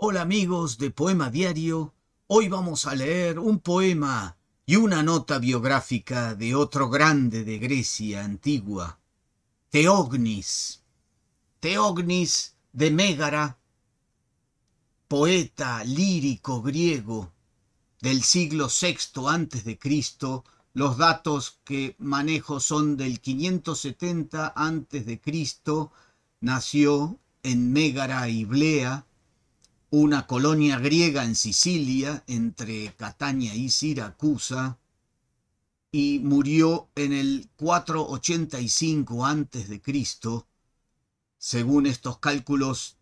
Hola amigos de Poema Diario, hoy vamos a leer un poema y una nota biográfica de otro grande de Grecia antigua, Teognis. Teognis de Mégara, poeta lírico griego del siglo VI antes de Cristo. Los datos que manejo son del 570 antes de Cristo, nació en Mégara, Blea una colonia griega en Sicilia entre Catania y Siracusa y murió en el 485 a.C., según estos cálculos,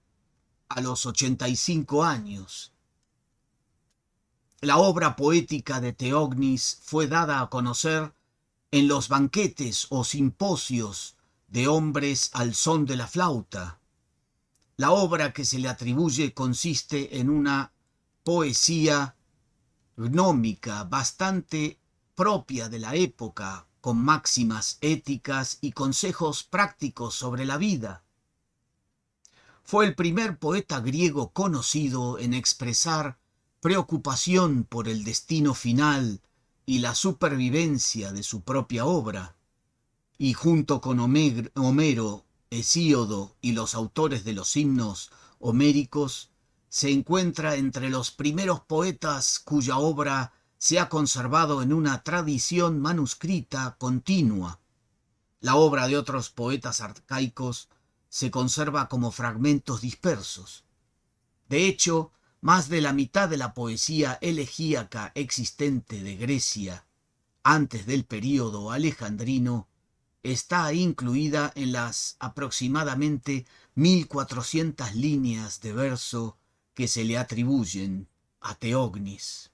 a los 85 años. La obra poética de Teognis fue dada a conocer en los banquetes o simposios de hombres al son de la flauta la obra que se le atribuye consiste en una poesía gnómica bastante propia de la época, con máximas éticas y consejos prácticos sobre la vida. Fue el primer poeta griego conocido en expresar preocupación por el destino final y la supervivencia de su propia obra, y junto con Homero Hesíodo y los autores de los himnos homéricos, se encuentra entre los primeros poetas cuya obra se ha conservado en una tradición manuscrita continua. La obra de otros poetas arcaicos se conserva como fragmentos dispersos. De hecho, más de la mitad de la poesía elegíaca existente de Grecia antes del período alejandrino está incluida en las aproximadamente 1.400 líneas de verso que se le atribuyen a Teognis.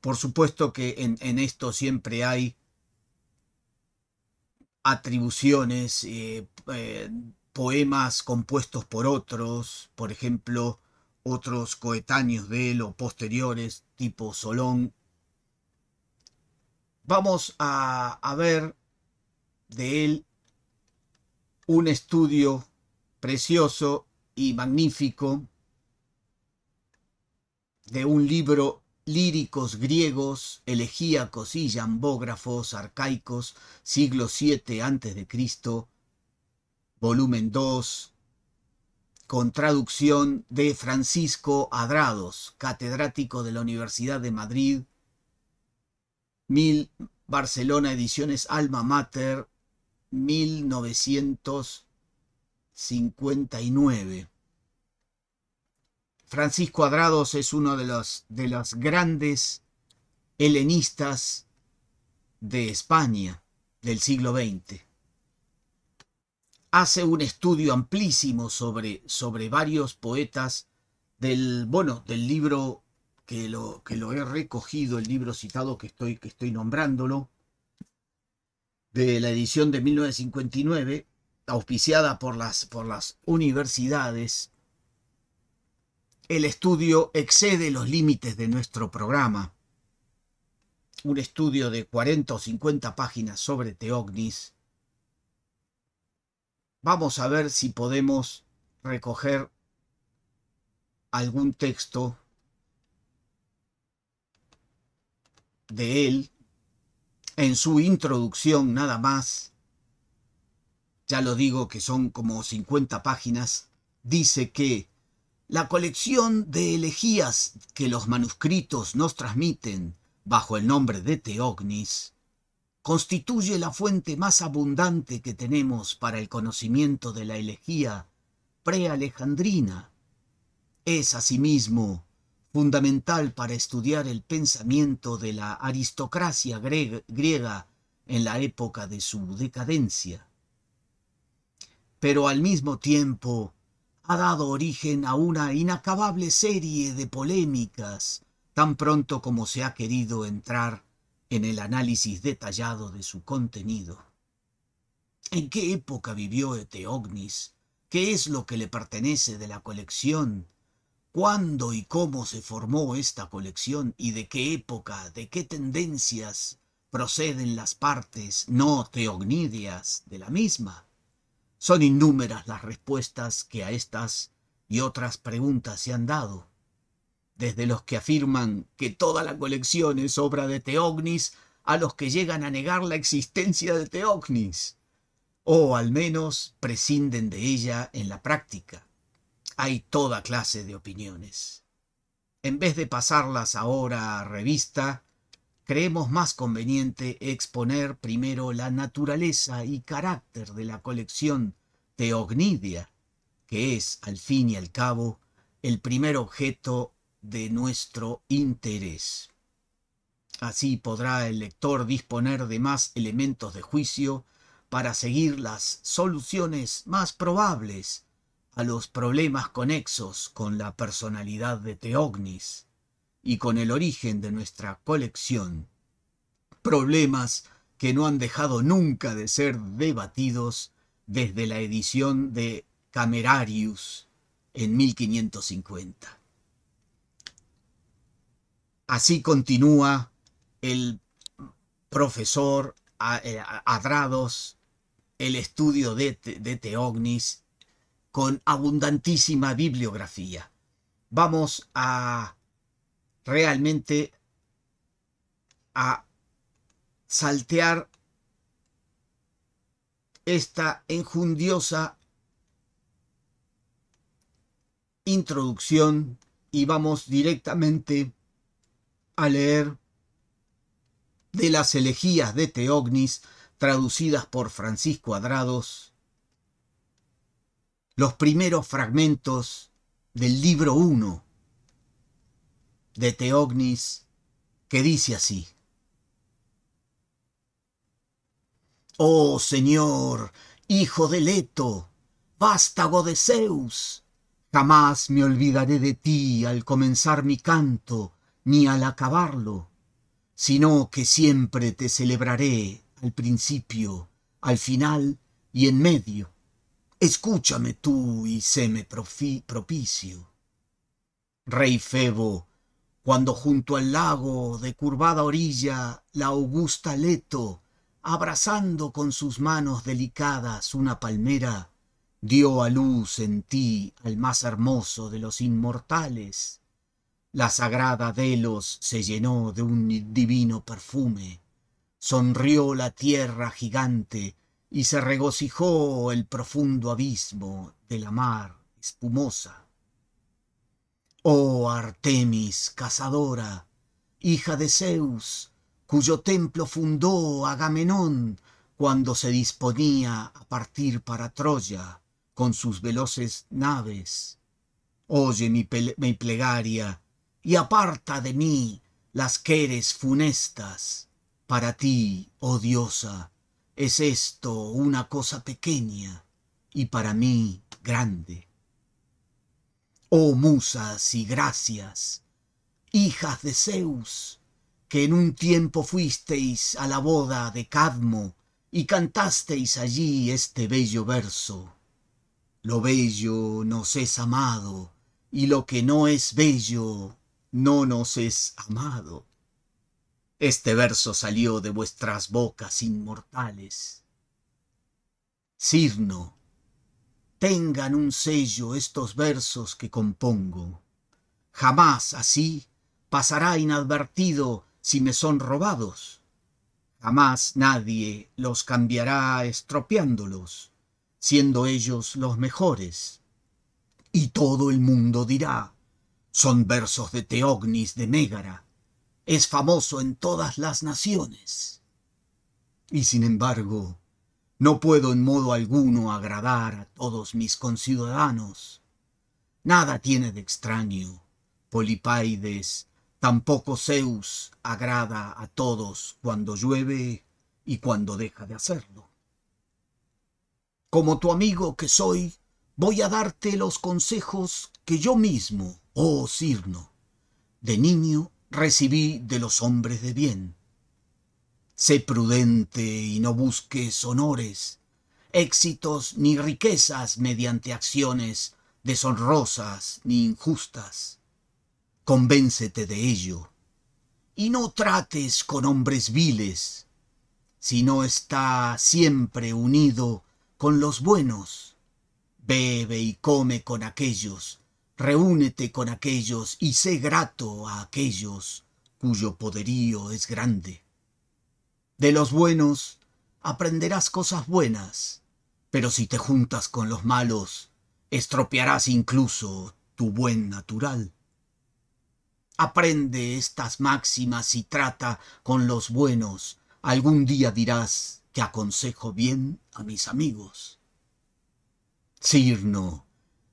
Por supuesto que en, esto siempre hay atribuciones, eh, eh, poemas compuestos por otros, por ejemplo, otros coetáneos de él o posteriores, tipo Solón vamos a, ver de él un estudio precioso y magnífico de un libro líricos griegos, elegíacos y jambógrafos arcaicos, siglo VII a.C., volumen 2, con traducción de Francisco Adrados, catedrático de la Universidad de Madrid Mil Barcelona Ediciones Alma Mater 1959. Francisco Adrados es uno de los, de los grandes helenistas de España del siglo XX. Hace un estudio amplísimo sobre, sobre varios poetas del, bueno, del libro que lo, que lo he recogido, el libro citado que estoy, que estoy nombrándolo, de la edición de 1959, auspiciada por las, por las universidades, el estudio excede los límites de nuestro programa. Un estudio de 40 o 50 páginas sobre Teognis. Vamos a ver si podemos recoger algún texto de él en su introducción nada más, ya lo digo que son como 50 páginas, dice que la colección de elegías que los manuscritos nos transmiten bajo el nombre de Teognis constituye la fuente más abundante que tenemos para el conocimiento de la elegía prealejandrina. Es asimismo fundamental para estudiar el pensamiento de la aristocracia griega en la época de su decadencia. Pero al mismo tiempo ha dado origen a una inacabable serie de polémicas tan pronto como se ha querido entrar en el análisis detallado de su contenido. ¿En qué época vivió Eteognis? ¿Qué es lo que le pertenece de la colección cuándo y cómo se formó esta colección y de qué época, de qué tendencias proceden las partes no teognidias de la misma. Son innúmeras las respuestas que a estas y otras preguntas se han dado. Desde los que afirman que toda la colección es obra de Teognis a los que llegan a negar la existencia de Teognis, o al menos prescinden de ella en la práctica. Hay toda clase de opiniones. En vez de pasarlas ahora a revista, creemos más conveniente exponer primero la naturaleza y carácter de la colección de Ognidia, que es, al fin y al cabo, el primer objeto de nuestro interés. Así podrá el lector disponer de más elementos de juicio para seguir las soluciones más probables a los problemas conexos con la personalidad de Teognis y con el origen de nuestra colección. Problemas que no han dejado nunca de ser debatidos desde la edición de Camerarius en 1550. Así continúa el profesor Adrados eh, el estudio de, de Teognis con abundantísima bibliografía. Vamos a realmente a saltear esta enjundiosa introducción y vamos directamente a leer de las elegías de Teognis traducidas por Francisco Adrados los primeros fragmentos del libro 1 de Teognis que dice así. Oh Señor, hijo de Leto, vástago de Zeus, jamás me olvidaré de ti al comenzar mi canto ni al acabarlo, sino que siempre te celebraré al principio, al final y en medio escúchame tú y séme propicio. Rey Febo, cuando junto al lago de curvada orilla la augusta Leto, abrazando con sus manos delicadas una palmera, dio a luz en ti al más hermoso de los inmortales. La sagrada Delos se llenó de un divino perfume. Sonrió la tierra gigante y se regocijó el profundo abismo de la mar espumosa. Oh Artemis, cazadora, hija de Zeus, cuyo templo fundó Agamenón cuando se disponía a partir para Troya con sus veloces naves. Oye mi, plegaria y aparta de mí las queres funestas. Para ti, oh diosa, es esto una cosa pequeña y para mí grande. Oh musas y gracias, hijas de Zeus, que en un tiempo fuisteis a la boda de Cadmo y cantasteis allí este bello verso. Lo bello nos es amado y lo que no es bello no nos es amado. Este verso salió de vuestras bocas inmortales. Cirno, tengan un sello estos versos que compongo. Jamás así pasará inadvertido si me son robados. Jamás nadie los cambiará estropeándolos, siendo ellos los mejores. Y todo el mundo dirá, son versos de Teognis de Mégara es famoso en todas las naciones. Y sin embargo, no puedo en modo alguno agradar a todos mis conciudadanos. Nada tiene de extraño. Polipaides, tampoco Zeus agrada a todos cuando llueve y cuando deja de hacerlo. Como tu amigo que soy, voy a darte los consejos que yo mismo, oh Cirno, de niño recibí de los hombres de bien. Sé prudente y no busques honores, éxitos ni riquezas mediante acciones deshonrosas ni injustas. Convéncete de ello. Y no trates con hombres viles, sino está siempre unido con los buenos. Bebe y come con aquellos reúnete con aquellos y sé grato a aquellos cuyo poderío es grande. De los buenos aprenderás cosas buenas, pero si te juntas con los malos, estropearás incluso tu buen natural. Aprende estas máximas y trata con los buenos. Algún día dirás que aconsejo bien a mis amigos. Cirno,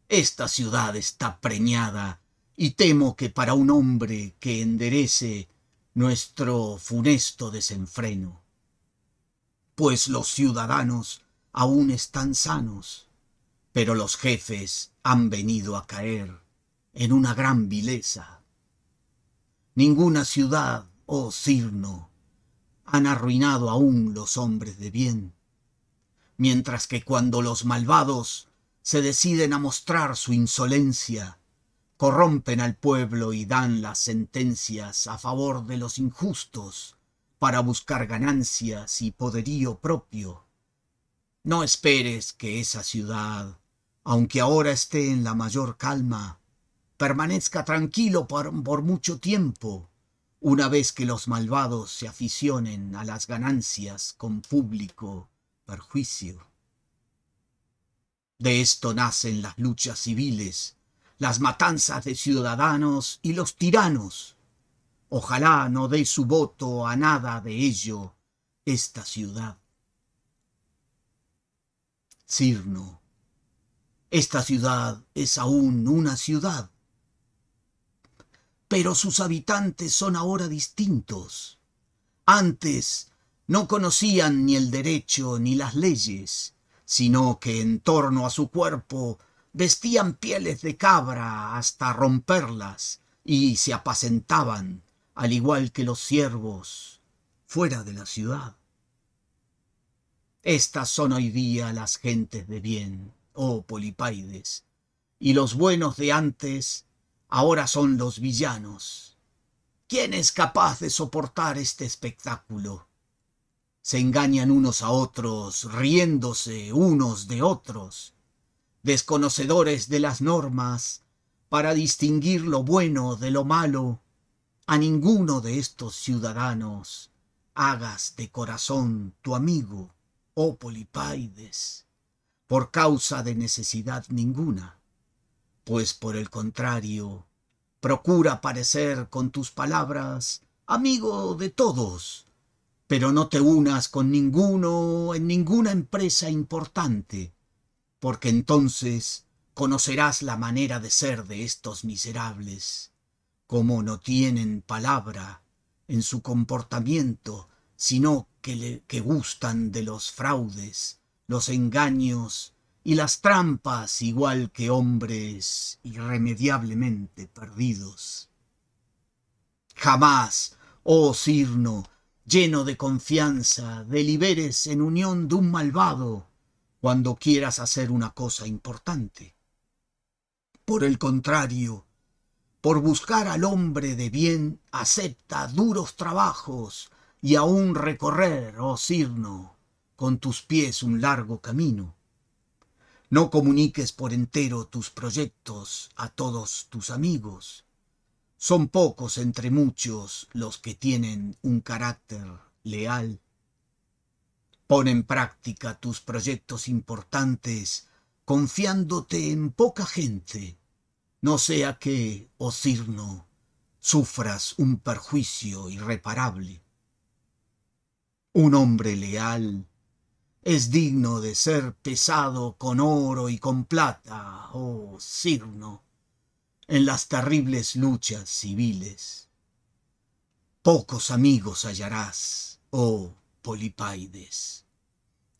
esta ciudad está preñada y temo que para un hombre que enderece nuestro funesto desenfreno. Pues los ciudadanos aún están sanos, pero los jefes han venido a caer en una gran vileza. Ninguna ciudad, oh Cirno, han arruinado aún los hombres de bien, mientras que cuando los malvados se deciden a mostrar su insolencia, corrompen al pueblo y dan las sentencias a favor de los injustos para buscar ganancias y poderío propio. No esperes que esa ciudad, aunque ahora esté en la mayor calma, permanezca tranquilo por, por mucho tiempo, una vez que los malvados se aficionen a las ganancias con público perjuicio. De esto nacen las luchas civiles, las matanzas de ciudadanos y los tiranos. Ojalá no dé su voto a nada de ello esta ciudad. Cirno, esta ciudad es aún una ciudad, pero sus habitantes son ahora distintos. Antes no conocían ni el derecho ni las leyes, sino que en torno a su cuerpo vestían pieles de cabra hasta romperlas y se apacentaban, al igual que los ciervos, fuera de la ciudad. Estas son hoy día las gentes de bien, oh Polipaides, y los buenos de antes ahora son los villanos. ¿Quién es capaz de soportar este espectáculo? Se engañan unos a otros, riéndose unos de otros, desconocedores de las normas, para distinguir lo bueno de lo malo. A ninguno de estos ciudadanos hagas de corazón tu amigo, oh Polipaides, por causa de necesidad ninguna, pues por el contrario, procura parecer con tus palabras amigo de todos, pero no te unas con ninguno en ninguna empresa importante, porque entonces conocerás la manera de ser de estos miserables, como no tienen palabra en su comportamiento, sino que, le, que gustan de los fraudes, los engaños y las trampas igual que hombres irremediablemente perdidos. Jamás, oh Cirno, lleno de confianza, deliberes en unión de un malvado cuando quieras hacer una cosa importante. Por el contrario, por buscar al hombre de bien, acepta duros trabajos y aún recorrer, oh sirno con tus pies un largo camino. No comuniques por entero tus proyectos a todos tus amigos son pocos entre muchos los que tienen un carácter leal. Pon en práctica tus proyectos importantes confiándote en poca gente, no sea que, oh Cirno, sufras un perjuicio irreparable. Un hombre leal es digno de ser pesado con oro y con plata, oh Cirno en las terribles luchas civiles. Pocos amigos hallarás, oh Polipaides,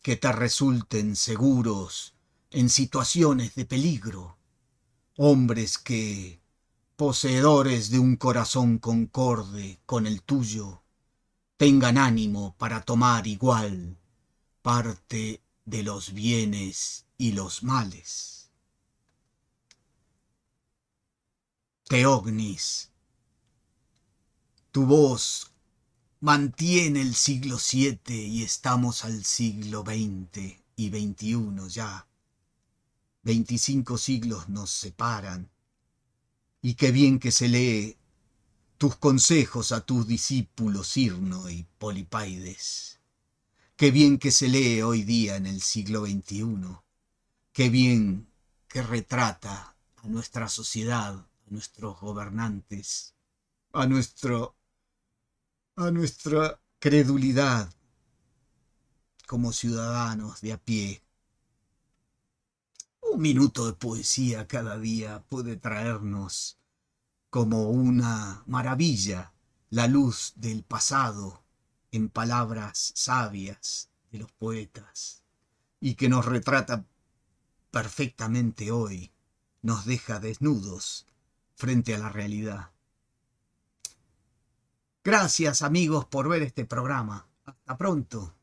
que te resulten seguros en situaciones de peligro, hombres que, poseedores de un corazón concorde con el tuyo, tengan ánimo para tomar igual parte de los bienes y los males. Teognis. Tu voz mantiene el siglo VII y estamos al siglo XX y XXI ya. Veinticinco siglos nos separan. Y qué bien que se lee tus consejos a tus discípulos Irno y Polipaides. Qué bien que se lee hoy día en el siglo XXI. Qué bien que retrata a nuestra sociedad nuestros gobernantes, a, nuestro, a nuestra credulidad como ciudadanos de a pie. Un minuto de poesía cada día puede traernos como una maravilla la luz del pasado en palabras sabias de los poetas y que nos retrata perfectamente hoy, nos deja desnudos frente a la realidad. Gracias amigos por ver este programa. Hasta pronto.